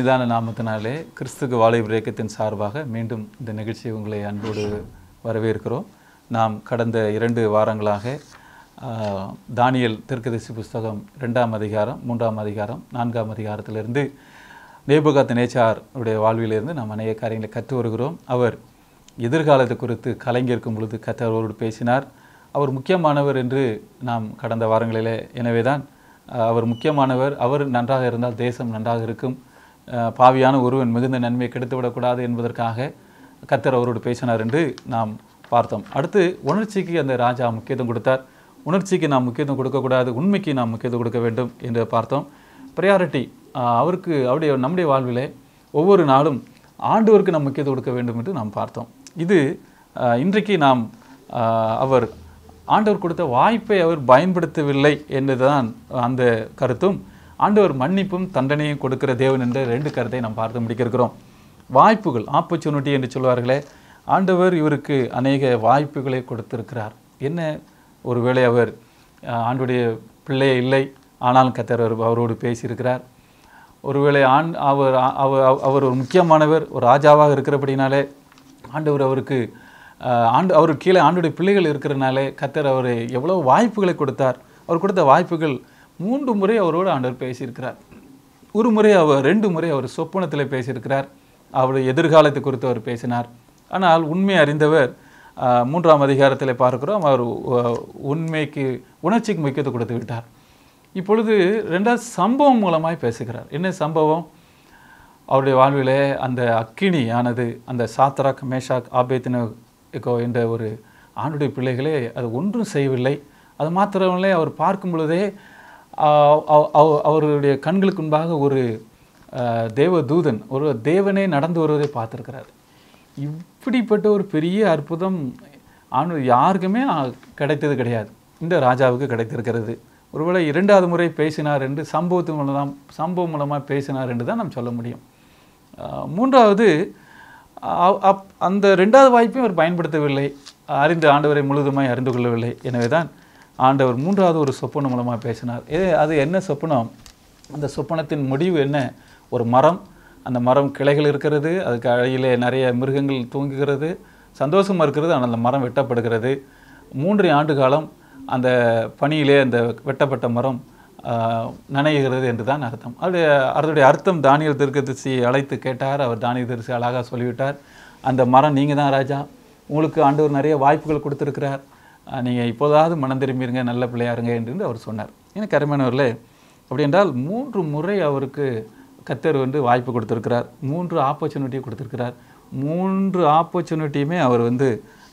நிதான நாமத்தினாலே கிறிஸ்துக்கு வாழை பிரேக்கத்தின் சார்பாக மீண்டும் இந்த நிகழ்ச்சி உங்களை அன்போடு வரவேற்கிறோம் நாம் கடந்த இரண்டு வாரங்களாக தானியல் தெற்கு தெற்குதிசை புஸ்தகம் ரெண்டாம் அதிகாரம் மூன்றாம் அதிகாரம் நான்காம் அதிகாரத்திலிருந்து நேபுகாத்த நேச்சார் உடைய வாழ்விலிருந்து நாம் அநேக காரியங்களை கற்று வருகிறோம் அவர் எதிர்காலத்தை குறித்து கலைஞருக்கும் பொழுது கத்தர் பேசினார் அவர் முக்கியமானவர் என்று நாம் கடந்த வாரங்களிலே எனவே தான் அவர் முக்கியமானவர் அவர் நன்றாக இருந்தால் தேசம் நன்றாக இருக்கும் பாவியான ஒருவன் மிகுந்த நன்மையை கெடுத்துவிடக்கூடாது என்பதற்காக கத்தர் அவரோடு பேசினார் என்று நாம் பார்த்தோம் அடுத்து உணர்ச்சிக்கு அந்த ராஜா முக்கியத்துவம் கொடுத்தார் உணர்ச்சிக்கு நாம் முக்கியத்துவம் கொடுக்கக்கூடாது உண்மைக்கு நாம் முக்கியத்துவம் கொடுக்க வேண்டும் என்று பார்த்தோம் ப்ரையாரிட்டி அவருக்கு அவருடைய நம்முடைய வாழ்விலே ஒவ்வொரு நாளும் ஆண்டவருக்கு நாம் முக்கியத்துவம் கொடுக்க வேண்டும் என்று நாம் பார்த்தோம் இது இன்றைக்கு நாம் அவர் ஆண்டவர் கொடுத்த வாய்ப்பை அவர் பயன்படுத்தவில்லை என்பதுதான் அந்த கருத்தும் ஆண்டவர் மன்னிப்பும் தண்டனையும் கொடுக்கிற தேவன் என்ற ரெண்டு கருத்தை நாம் பார்த்து முடிக்கிறோம் வாய்ப்புகள் ஆப்பர்ச்சுனிட்டி என்று சொல்வார்களே ஆண்டவர் இவருக்கு அநேக வாய்ப்புகளை கொடுத்திருக்கிறார் என்ன ஒருவேளை அவர் ஆண்டுடைய பிள்ளையே இல்லை ஆனாலும் கத்தர் அவரோடு பேசியிருக்கிறார் ஒருவேளை ஆண் அவர் அவர் ஒரு முக்கியமானவர் ஒரு ராஜாவாக இருக்கிறபடினாலே ஆண்டவர் அவருக்கு ஆண்டு அவருக்கு கீழே ஆண்டுடைய பிள்ளைகள் இருக்கிறனாலே கத்தர் அவர் எவ்வளோ வாய்ப்புகளை கொடுத்தார் அவர் கொடுத்த வாய்ப்புகள் மூன்று முறை அவரோடு ஆண்டவர் பேசியிருக்கிறார் ஒரு முறை அவர் ரெண்டு முறை அவர் சொப்பனத்தில் பேசியிருக்கிறார் அவருடைய எதிர்காலத்தை குறித்து அவர் பேசினார் ஆனால் உண்மை அறிந்தவர் மூன்றாம் அதிகாரத்தில் பார்க்கிறோம் அவர் உண்மைக்கு உணர்ச்சிக்கு முக்கியத்துவம் கொடுத்து விட்டார் இப்பொழுது ரெண்டாவது சம்பவம் மூலமாக பேசுகிறார் என்ன சம்பவம் அவருடைய வாழ்வில் அந்த அக்கினி ஆனது அந்த சாத்ராக் மேஷாக் ஆபேத்தினோ என்ற ஒரு ஆணுடைய பிள்ளைகளே அது ஒன்றும் செய்யவில்லை அது மாத்திரமில்லை அவர் பார்க்கும் பொழுதே அவருடைய கண்களுக்கு முன்பாக ஒரு தேவ தூதன் ஒரு தேவனே நடந்து வருவதை பார்த்துருக்கிறார் இப்படிப்பட்ட ஒரு பெரிய அற்புதம் ஆண் யாருக்குமே கிடைத்தது கிடையாது இந்த ராஜாவுக்கு கிடைத்திருக்கிறது ஒருவேளை இரண்டாவது முறை பேசினார் என்று சம்பவத்து மூலம் சம்பவம் மூலமாக பேசினார் என்று தான் நாம் சொல்ல முடியும் மூன்றாவது அப் அந்த ரெண்டாவது வாய்ப்பையும் அவர் பயன்படுத்தவில்லை அறிந்து ஆண்டவரை முழுதுமாய் அறிந்து கொள்ளவில்லை எனவே தான் ஆண்டவர் மூன்றாவது ஒரு சொப்பனம் மூலமாக பேசினார் இது அது என்ன சொப்பனம் அந்த சொப்பனத்தின் முடிவு என்ன ஒரு மரம் அந்த மரம் கிளைகள் இருக்கிறது அதுக்கு அழையிலே நிறைய மிருகங்கள் தூங்குகிறது சந்தோஷமாக இருக்கிறது ஆனால் அந்த மரம் வெட்டப்படுகிறது மூன்று ஆண்டு காலம் அந்த பணியிலே அந்த வெட்டப்பட்ட மரம் நனைகிறது என்று தான் அர்த்தம் அது அதனுடைய அர்த்தம் தானியல் திருக்கதிசி அழைத்து கேட்டார் அவர் தானியல் திருசி அழகாக சொல்லிவிட்டார் அந்த மரம் நீங்கள் தான் ராஜா உங்களுக்கு ஆண்டவர் நிறைய வாய்ப்புகள் கொடுத்துருக்கிறார் நீங்கள் இப்போதாவது மனம் திரும்பிடுங்க நல்ல பிள்ளையாருங்க என்று அவர் சொன்னார் ஏன்னா அருமையானவர்களே அப்படி என்றால் மூன்று முறை அவருக்கு கத்தர் வந்து வாய்ப்பு கொடுத்துருக்கிறார் மூன்று ஆப்பர்ச்சுனிட்டி கொடுத்துருக்கிறார் மூன்று ஆப்பர்ச்சுனிட்டியுமே அவர் வந்து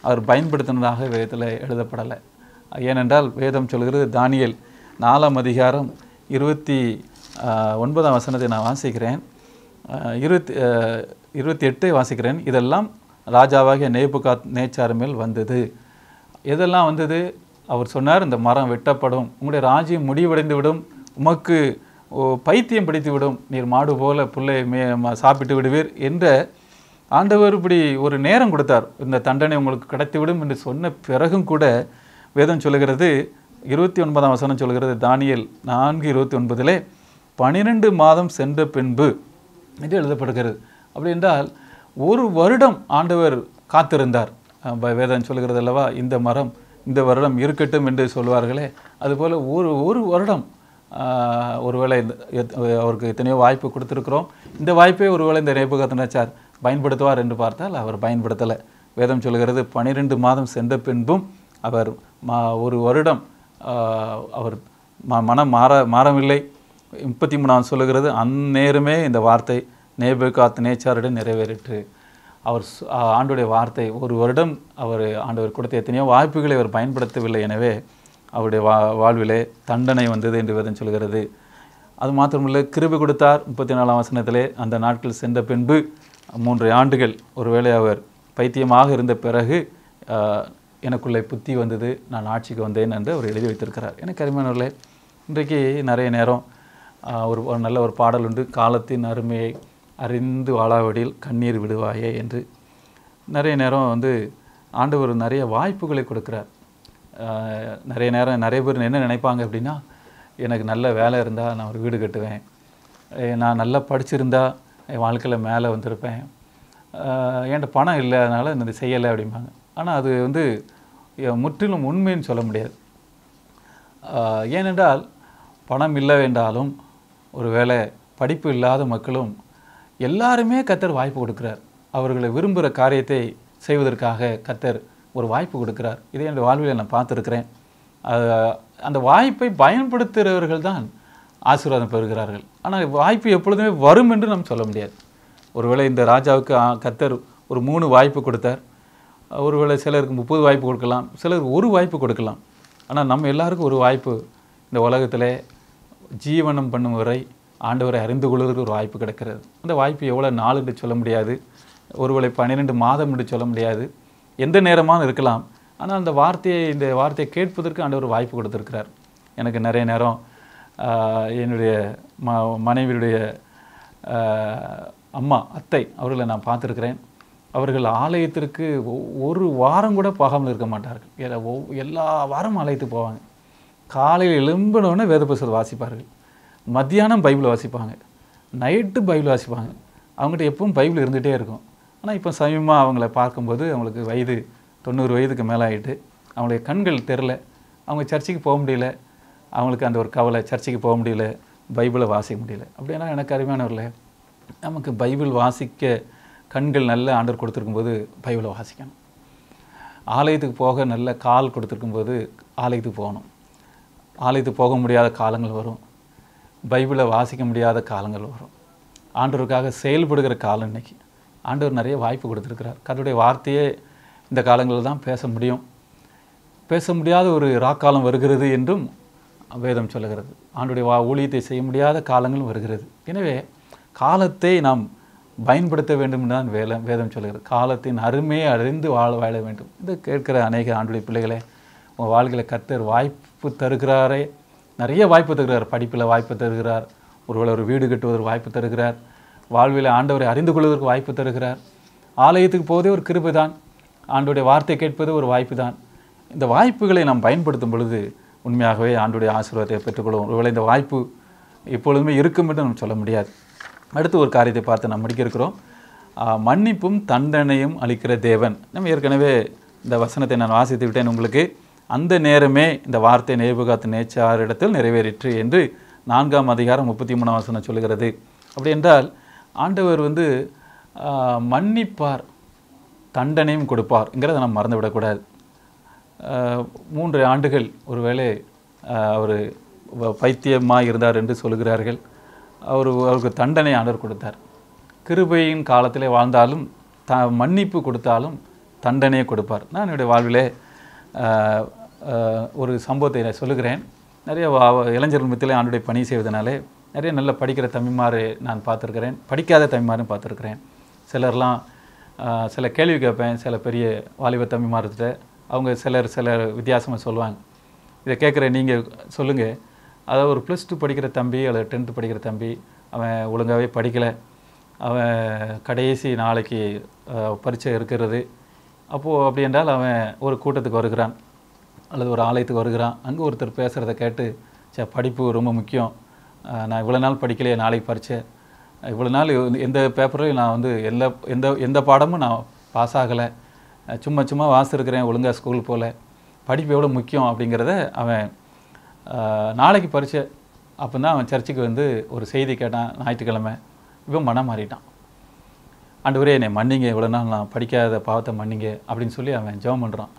அவர் பயன்படுத்தினதாக வேதத்தில் எழுதப்படலை ஏனென்றால் வேதம் சொல்கிறது தானியல் நாலாம் அதிகாரம் இருபத்தி ஒன்பதாம் வசனத்தை நான் வாசிக்கிறேன் இருபத்தி இருபத்தி எட்டை வாசிக்கிறேன் இதெல்லாம் ராஜாவாகிய நேபுகா நேச்சார் மேல் வந்தது எதெல்லாம் வந்தது அவர் சொன்னார் இந்த மரம் வெட்டப்படும் உங்களுடைய ராஜ்யம் முடிவடைந்து விடும் உமக்கு பைத்தியம் பிடித்துவிடும் நீர் மாடு போல பிள்ளை மே சாப்பிட்டு விடுவீர் என்ற ஆண்டவர் இப்படி ஒரு நேரம் கொடுத்தார் இந்த தண்டனை உங்களுக்கு கிடைத்துவிடும் என்று சொன்ன பிறகும் கூட வேதம் சொல்லுகிறது இருபத்தி ஒன்பதாம் வசனம் சொல்கிறது தானியல் நான்கு இருபத்தி ஒன்பதிலே பனிரெண்டு மாதம் சென்ற பின்பு என்று எழுதப்படுகிறது அப்படி என்றால் ஒரு வருடம் ஆண்டவர் காத்திருந்தார் வேதம் சொல்கிறது அல்லவா இந்த மரம் இந்த வருடம் இருக்கட்டும் என்று சொல்வார்களே அதுபோல் ஒரு ஒரு வருடம் ஒருவேளை அவருக்கு எத்தனையோ வாய்ப்பு கொடுத்துருக்குறோம் இந்த வாய்ப்பே ஒருவேளை இந்த கத்தனாச்சார் பயன்படுத்துவார் என்று பார்த்தால் அவர் பயன்படுத்தலை வேதம் சொல்கிறது பனிரெண்டு மாதம் சென்ற பின்பும் அவர் மா ஒரு வருடம் அவர் மனம் மாற மாறவில்லை முப்பத்தி மூணாம் சொல்லுகிறது அந்நேருமே இந்த வார்த்தை காத்து நேச்சாருடன் நிறைவேறிற்று அவர் ஆண்டுடைய வார்த்தை ஒரு வருடம் அவர் ஆண்டவர் கொடுத்த எத்தனையோ வாய்ப்புகளை அவர் பயன்படுத்தவில்லை எனவே அவருடைய வா வாழ்விலே தண்டனை வந்தது என்று வேதம் சொல்கிறது அது மாத்திரமில்லை கிருபி கொடுத்தார் முப்பத்தி நாலாம் வசனத்திலே அந்த நாட்கள் சென்ற பின்பு மூன்று ஆண்டுகள் ஒருவேளை அவர் பைத்தியமாக இருந்த பிறகு எனக்குள்ளே புத்தி வந்தது நான் ஆட்சிக்கு வந்தேன் என்று அவர் எழுதி வைத்திருக்கிறார் எனக்கு அருமையானவர்களே இன்றைக்கு நிறைய நேரம் ஒரு நல்ல ஒரு பாடல் உண்டு காலத்தின் அருமையை அறிந்து வாழாவடியில் கண்ணீர் விடுவாயே என்று நிறைய நேரம் வந்து ஆண்டவர் நிறைய வாய்ப்புகளை கொடுக்குறார் நிறைய நேரம் நிறைய பேர் என்ன நினைப்பாங்க அப்படின்னா எனக்கு நல்ல வேலை இருந்தால் நான் ஒரு வீடு கட்டுவேன் நான் நல்லா படிச்சிருந்தா என் வாழ்க்கையில் மேலே வந்திருப்பேன் என்கிட்ட பணம் இல்லை அதனால் இந்த செய்யலை அப்படிம்பாங்க ஆனால் அது வந்து முற்றிலும் உண்மைன்னு சொல்ல முடியாது ஏனென்றால் பணம் இல்லை வேண்டாலும் ஒரு வேளை படிப்பு இல்லாத மக்களும் எல்லாருமே கத்தர் வாய்ப்பு கொடுக்குறார் அவர்களை விரும்புகிற காரியத்தை செய்வதற்காக கத்தர் ஒரு வாய்ப்பு கொடுக்குறார் இதை என்னுடைய வாழ்வில் நான் பார்த்துருக்குறேன் அந்த வாய்ப்பை பயன்படுத்துகிறவர்கள் தான் ஆசீர்வாதம் பெறுகிறார்கள் ஆனால் வாய்ப்பு எப்பொழுதுமே வரும் என்று நம்ம சொல்ல முடியாது ஒருவேளை இந்த ராஜாவுக்கு கத்தர் ஒரு மூணு வாய்ப்பு கொடுத்தார் ஒருவேளை சிலருக்கு முப்பது வாய்ப்பு கொடுக்கலாம் சிலருக்கு ஒரு வாய்ப்பு கொடுக்கலாம் ஆனால் நம்ம எல்லாருக்கும் ஒரு வாய்ப்பு இந்த உலகத்தில் ஜீவனம் பண்ணும் வரை ஆண்டவரை அறிந்து கொள்வதற்கு ஒரு வாய்ப்பு கிடைக்கிறது அந்த வாய்ப்பு எவ்வளோ நாள் என்று சொல்ல முடியாது ஒருவேளை பன்னிரெண்டு மாதம் என்று சொல்ல முடியாது எந்த நேரமாக இருக்கலாம் ஆனால் அந்த வார்த்தையை இந்த வார்த்தையை கேட்பதற்கு ஆண்டவர் வாய்ப்பு கொடுத்துருக்கிறார் எனக்கு நிறைய நேரம் என்னுடைய ம மனைவியுடைய அம்மா அத்தை அவர்களை நான் பார்த்துருக்கிறேன் அவர்கள் ஆலயத்திற்கு ஒரு வாரம் கூட போகாமல் இருக்க மாட்டார்கள் எல்லா வாரமும் ஆலயத்துக்கு போவாங்க காலையில் எழும்பினோடனே வேத வாசிப்பார்கள் மத்தியானம் பைபிளை வாசிப்பாங்க நைட்டு பைபிள் வாசிப்பாங்க அவங்ககிட்ட எப்பவும் பைபிள் இருந்துகிட்டே இருக்கும் ஆனால் இப்போ சமீபமாக அவங்கள பார்க்கும்போது அவங்களுக்கு வயது தொண்ணூறு வயதுக்கு மேலே ஆகிட்டு அவங்களுடைய கண்கள் தெரில அவங்க சர்ச்சுக்கு போக முடியல அவங்களுக்கு அந்த ஒரு கவலை சர்ச்சுக்கு போக முடியல பைபிளை வாசிக்க முடியல அப்படின்னா எனக்கு இல்லை நமக்கு பைபிள் வாசிக்க கண்கள் நல்ல ஆண்டர் கொடுத்துருக்கும்போது பைபிளை வாசிக்கணும் ஆலயத்துக்கு போக நல்ல கால் கொடுத்துருக்கும்போது ஆலயத்துக்கு போகணும் ஆலயத்துக்கு போக முடியாத காலங்கள் வரும் பைபிளை வாசிக்க முடியாத காலங்கள் வரும் ஆண்டவருக்காக செயல்படுகிற காலம் இன்றைக்கி ஆண்டவர் நிறைய வாய்ப்பு கொடுத்துருக்கிறார் கருடைய வார்த்தையே இந்த காலங்களில் தான் பேச முடியும் பேச முடியாத ஒரு ராக்காலம் வருகிறது என்றும் வேதம் சொல்லுகிறது ஆண்டுடைய வா ஊழியத்தை செய்ய முடியாத காலங்களும் வருகிறது எனவே காலத்தை நாம் பயன்படுத்த வேண்டும் என்று தான் வேலை வேதம் சொல்கிறது காலத்தின் அருமையை அறிந்து வாழ வாழ வேண்டும் இதை கேட்கிற அநேக ஆண்டுடைய பிள்ளைகளை உங்கள் வாழ்க்கையில் கத்தர் வாய்ப்பு தருகிறாரே நிறைய வாய்ப்பு தருகிறார் படிப்பில் வாய்ப்பு தருகிறார் ஒருவேளை ஒரு வீடு கட்டுவதற்கு வாய்ப்பு தருகிறார் வாழ்வில் ஆண்டவரை அறிந்து கொள்வதற்கு வாய்ப்பு தருகிறார் ஆலயத்துக்கு போவதே ஒரு கிருபை தான் ஆண்டுடைய வார்த்தை கேட்பது ஒரு வாய்ப்பு தான் இந்த வாய்ப்புகளை நாம் பயன்படுத்தும் பொழுது உண்மையாகவே ஆண்டுடைய ஆசீர்வாதத்தை பெற்றுக்கொள்வோம் ஒருவேளை இந்த வாய்ப்பு எப்பொழுதுமே இருக்கும் என்று நம்ம சொல்ல முடியாது அடுத்து ஒரு காரியத்தை பார்த்து நாம் முடிக்கிறோம் மன்னிப்பும் தண்டனையும் அளிக்கிற தேவன் நம்ம ஏற்கனவே இந்த வசனத்தை நான் வாசித்து விட்டேன் உங்களுக்கு அந்த நேரமே இந்த வார்த்தை நேச்சார் இடத்தில் நிறைவேறிற்று என்று நான்காம் அதிகாரம் முப்பத்தி மூணாம் வசனம் சொல்கிறது அப்படி என்றால் ஆண்டவர் வந்து மன்னிப்பார் தண்டனையும் கொடுப்பார்ங்கிறத நம்ம மறந்துவிடக்கூடாது மூன்று ஆண்டுகள் ஒருவேளை அவர் பைத்தியமாக இருந்தார் என்று சொல்கிறார்கள் அவர் அவருக்கு தண்டனை ஆண்டவர் கொடுத்தார் கிருபையின் காலத்திலே வாழ்ந்தாலும் த மன்னிப்பு கொடுத்தாலும் தண்டனையை கொடுப்பார் நான் என்னுடைய வாழ்விலே ஒரு சம்பவத்தை சொல்லுகிறேன் நிறைய இளைஞர்கள் மத்தியிலே ஆண்டுடைய பணி செய்வதனாலே நிறைய நல்ல படிக்கிற தமிழ்மாறு நான் பார்த்துருக்கிறேன் படிக்காத தமிழ்மாரும் பார்த்துருக்கிறேன் சிலர்லாம் சில கேள்வி கேட்பேன் சில பெரிய வாலிப தமிழ்மார்கிட்ட அவங்க சிலர் சிலர் வித்தியாசமாக சொல்லுவாங்க இதை கேட்குற நீங்கள் சொல்லுங்கள் அதாவது ஒரு ப்ளஸ் டூ படிக்கிற தம்பி அல்லது டென்த்து படிக்கிற தம்பி அவன் ஒழுங்காகவே படிக்கலை அவன் கடைசி நாளைக்கு பரீட்சை இருக்கிறது அப்போது அப்படி என்றால் அவன் ஒரு கூட்டத்துக்கு வருகிறான் அல்லது ஒரு ஆலயத்துக்கு வருகிறான் அங்கே ஒருத்தர் பேசுகிறத கேட்டு சே படிப்பு ரொம்ப முக்கியம் நான் இவ்வளோ நாள் படிக்கலையே நாளைக்கு பறித்தேன் இவ்வளோ நாள் எந்த பேப்பரையும் நான் வந்து எந்த எந்த எந்த பாடமும் நான் பாஸ் ஆகலை சும்மா சும்மா வாசிருக்கிறேன் ஒழுங்காக ஸ்கூல் போகல படிப்பு எவ்வளோ முக்கியம் அப்படிங்கிறத அவன் நாளைக்கு பறித்த அப்போ தான் அவன் சர்ச்சுக்கு வந்து ஒரு செய்தி கேட்டான் ஞாயிற்றுக்கிழமை இவன் மனம் மாறிட்டான் ஆண்டவரே என்னை மன்னிங்க இவ்வளோ நாள் நான் படிக்காத பாவத்தை மன்னிங்க அப்படின்னு சொல்லி அவன் ஜெபம் பண்ணுறான்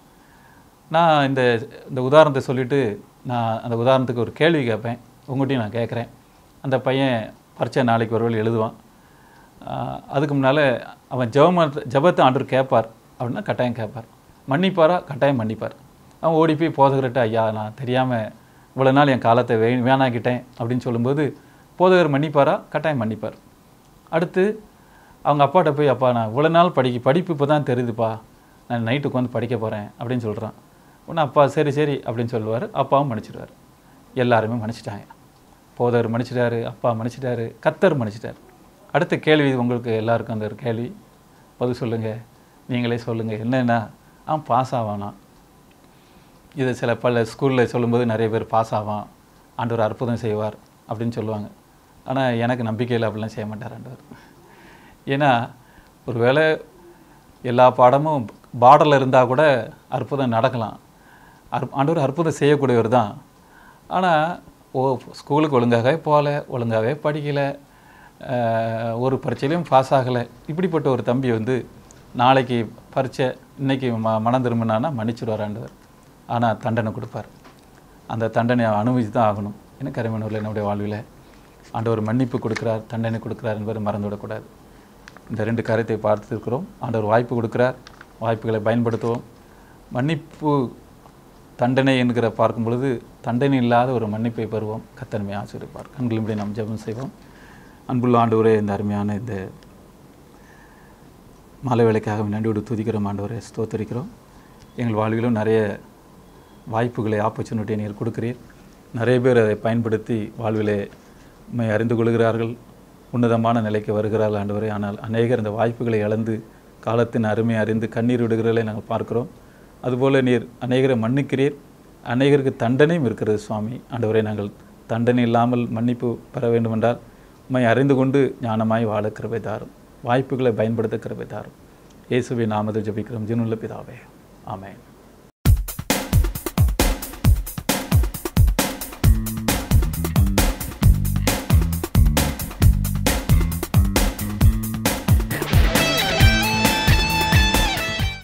நான் இந்த இந்த உதாரணத்தை சொல்லிவிட்டு நான் அந்த உதாரணத்துக்கு ஒரு கேள்வி கேட்பேன் உங்கள்கிட்டையும் நான் கேட்குறேன் அந்த பையன் பரிச்சை நாளைக்கு ஒரு எழுதுவான் அதுக்கு முன்னால் அவன் ஜெபம் ஜபத்தை ஆண்டவர் கேட்பார் அப்படின்னா கட்டாயம் கேட்பார் மன்னிப்பாரா கட்டாயம் மன்னிப்பார் அவன் ஓடி போய் போதகர்கிட்ட ஐயா நான் தெரியாமல் இவ்வளோ நாள் என் காலத்தை வே வேணாக்கிட்டேன் அப்படின்னு சொல்லும்போது போதகர் மன்னிப்பாரா கட்டாயம் மன்னிப்பார் அடுத்து அவங்க அப்பாட்ட போய் அப்பா நான் இவ்வளோ நாள் படிக்க படிப்பு இப்போ தான் தெரியுதுப்பா நான் நைட்டுக்கு வந்து படிக்க போகிறேன் அப்படின்னு சொல்கிறான் உடனே அப்பா சரி சரி அப்படின்னு சொல்லுவார் அப்பாவும் மன்னிச்சிடுவார் எல்லாருமே மன்னிச்சிட்டாங்க போதவர் மன்னிச்சிட்டாரு அப்பா மன்னிச்சிட்டாரு கத்தர் மன்னிச்சிட்டார் அடுத்த கேள்வி உங்களுக்கு எல்லாருக்கும் அந்த ஒரு கேள்வி பதில் சொல்லுங்கள் நீங்களே சொல்லுங்கள் என்னென்னா அவன் பாஸ் ஆவானா இதை சில பல ஸ்கூலில் சொல்லும்போது நிறைய பேர் பாஸ் ஆவான் ஆண்டவர் அற்புதம் செய்வார் அப்படின்னு சொல்லுவாங்க ஆனால் எனக்கு நம்பிக்கையில் அப்படிலாம் செய்ய மாட்டார் ஆண்டவர் ஏன்னா ஒருவேளை எல்லா பாடமும் பார்டரில் இருந்தால் கூட அற்புதம் நடக்கலாம் அற் ஆண்டவர் அற்புதம் செய்யக்கூடியவர் தான் ஆனால் ஓ ஸ்கூலுக்கு ஒழுங்காகவே போகல ஒழுங்காகவே படிக்கலை ஒரு பரீட்சையிலையும் பாஸ் ஆகலை இப்படிப்பட்ட ஒரு தம்பி வந்து நாளைக்கு பரீட்சை இன்றைக்கி ம மனம் திரும்பினான்னா மன்னிச்சிடுவார் ஆண்டவர் ஆனால் தண்டனை கொடுப்பார் அந்த தண்டனை அனுபவிச்சு தான் ஆகணும் என்ன கரிமணூரில் என்னுடைய வாழ்வில் ஆண்டவர் மன்னிப்பு கொடுக்குறார் தண்டனை கொடுக்குறார் என்பதை மறந்துவிடக்கூடாது இந்த ரெண்டு காரியத்தை பார்த்துருக்கிறோம் ஆண்டவர் வாய்ப்பு கொடுக்கிறார் வாய்ப்புகளை பயன்படுத்துவோம் மன்னிப்பு தண்டனை என்கிற பார்க்கும் பொழுது தண்டனை இல்லாத ஒரு மன்னிப்பை பெறுவோம் கத்தன்மை ஆசிரியப்பார் இப்படி நாம் ஜபம் செய்வோம் அன்புள்ள ஆண்டவரே இந்த அருமையான இந்த மலை வேலைக்காக நன்றியோடு துதிக்கிறோம் ஆண்டவரை ஸ்தோத்தரிக்கிறோம் எங்கள் வாழ்விலும் நிறைய வாய்ப்புகளை ஆப்பர்ச்சுனிட்டியை நீங்கள் கொடுக்கிறீர் நிறைய பேர் அதை பயன்படுத்தி வாழ்விலே அறிந்து கொள்கிறார்கள் உன்னதமான நிலைக்கு வருகிறாள் ஆண்டவரே ஆனால் அநேகர் இந்த வாய்ப்புகளை இழந்து காலத்தின் அருமை அறிந்து கண்ணீர் விடுகிறதை நாங்கள் பார்க்கிறோம் அதுபோல் நீர் அநேகரை மன்னிக்கிறீர் அநேகருக்கு தண்டனையும் இருக்கிறது சுவாமி ஆண்டவரை நாங்கள் தண்டனை இல்லாமல் மன்னிப்பு பெற வேண்டுமென்றால் உண்மை அறிந்து கொண்டு ஞானமாய் வாழக்கிறவை தாரும் வாய்ப்புகளை பயன்படுத்த கிருபை தாரும் இயேசுவை நாமது ஜபிக்கிறோம் ஜினுள்ள பிதாவே ஆமேன்